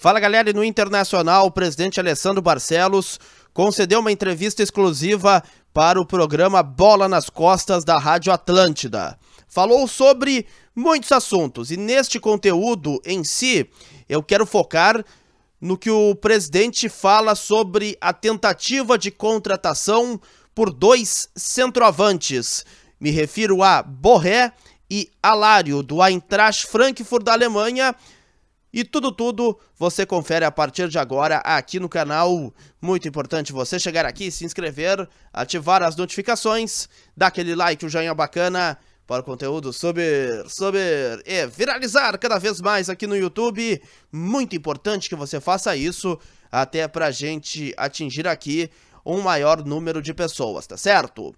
Fala galera, e no Internacional, o presidente Alessandro Barcelos concedeu uma entrevista exclusiva para o programa Bola nas Costas da Rádio Atlântida. Falou sobre muitos assuntos e neste conteúdo em si, eu quero focar no que o presidente fala sobre a tentativa de contratação por dois centroavantes. Me refiro a Borré e Alário do Eintracht Frankfurt da Alemanha e tudo, tudo, você confere a partir de agora aqui no canal. Muito importante você chegar aqui, se inscrever, ativar as notificações, dar aquele like, o um joinha bacana para o conteúdo subir, subir e viralizar cada vez mais aqui no YouTube. Muito importante que você faça isso, até pra gente atingir aqui um maior número de pessoas, tá certo?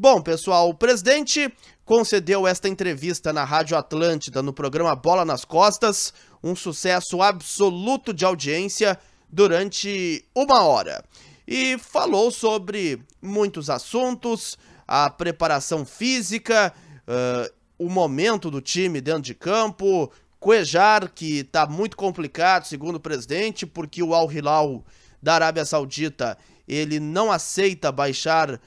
Bom, pessoal, o presidente concedeu esta entrevista na Rádio Atlântida no programa Bola nas Costas, um sucesso absoluto de audiência durante uma hora. E falou sobre muitos assuntos, a preparação física, uh, o momento do time dentro de campo, Cuejar, que está muito complicado, segundo o presidente, porque o Al Hilal da Arábia Saudita, ele não aceita baixar uh,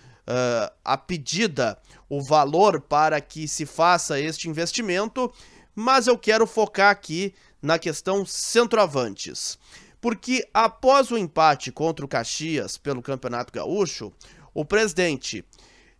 a pedida, o valor para que se faça este investimento, mas eu quero focar aqui na questão centroavantes. Porque após o empate contra o Caxias pelo Campeonato Gaúcho, o presidente,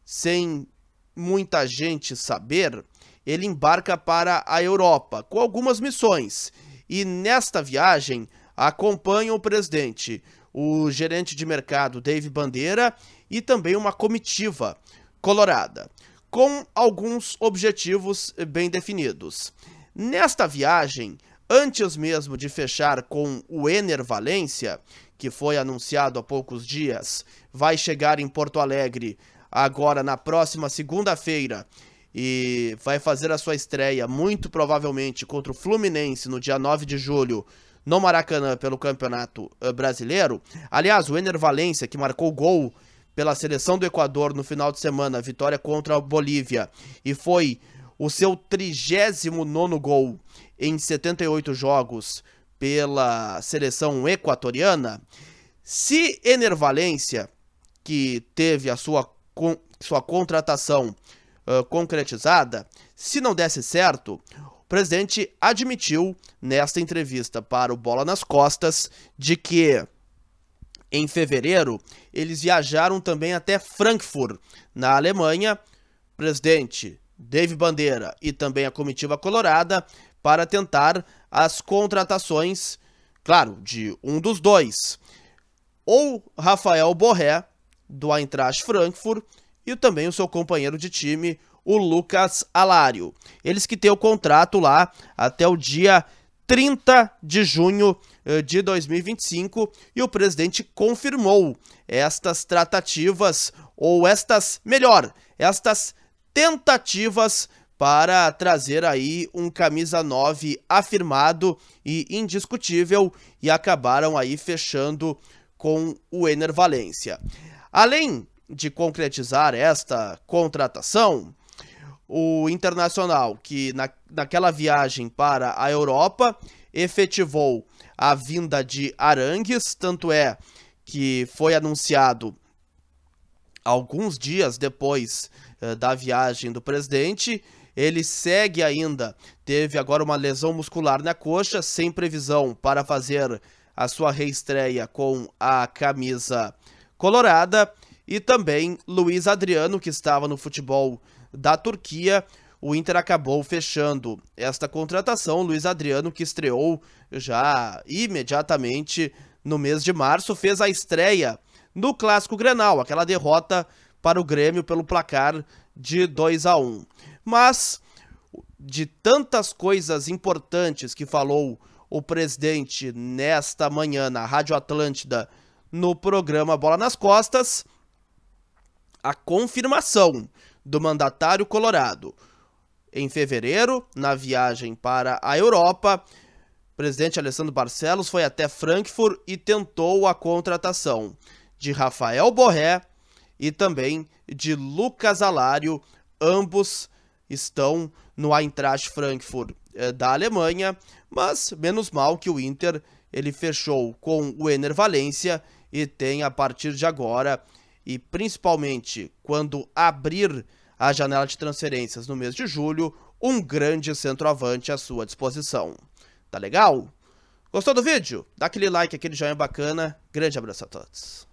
sem muita gente saber, ele embarca para a Europa com algumas missões. E nesta viagem acompanha o presidente, o gerente de mercado Dave Bandeira e também uma comitiva colorada, com alguns objetivos eh, bem definidos. Nesta viagem, Antes mesmo de fechar com o Ener Valência, que foi anunciado há poucos dias, vai chegar em Porto Alegre agora na próxima segunda-feira e vai fazer a sua estreia, muito provavelmente, contra o Fluminense no dia 9 de julho no Maracanã pelo Campeonato eh, Brasileiro. Aliás, o Ener Valência, que marcou gol pela seleção do Equador no final de semana, vitória contra a Bolívia, e foi o seu 39 gol em 78 jogos pela seleção equatoriana. Se Enervalência, Valência, que teve a sua, con sua contratação uh, concretizada, se não desse certo, o presidente admitiu nesta entrevista para o Bola nas Costas de que em fevereiro eles viajaram também até Frankfurt, na Alemanha. O presidente Dave Bandeira e também a comitiva colorada para tentar as contratações, claro, de um dos dois. Ou Rafael Borré, do Eintracht Frankfurt, e também o seu companheiro de time, o Lucas Alário. Eles que têm o contrato lá até o dia 30 de junho eh, de 2025 e o presidente confirmou estas tratativas, ou estas, melhor, estas tentativas para trazer aí um camisa 9 afirmado e indiscutível e acabaram aí fechando com o Ener Valência. Além de concretizar esta contratação, o Internacional, que na, naquela viagem para a Europa, efetivou a vinda de Arangues, tanto é que foi anunciado alguns dias depois uh, da viagem do presidente, ele segue ainda. Teve agora uma lesão muscular na coxa, sem previsão para fazer a sua reestreia com a camisa colorada. E também Luiz Adriano, que estava no futebol da Turquia. O Inter acabou fechando esta contratação. Luiz Adriano, que estreou já imediatamente no mês de março, fez a estreia no clássico Grenal, aquela derrota para o Grêmio pelo placar de 2 a 1. Mas de tantas coisas importantes que falou o presidente nesta manhã na Rádio Atlântida no programa Bola nas Costas, a confirmação do mandatário colorado. Em fevereiro, na viagem para a Europa, o presidente Alessandro Barcelos foi até Frankfurt e tentou a contratação de Rafael Borré e também de Lucas Alário. Ambos estão no Eintracht Frankfurt eh, da Alemanha, mas menos mal que o Inter ele fechou com o Ener Valência e tem a partir de agora e principalmente quando abrir a janela de transferências no mês de julho, um grande centroavante à sua disposição. Tá legal? Gostou do vídeo? Dá aquele like, aquele joinha bacana. Grande abraço a todos.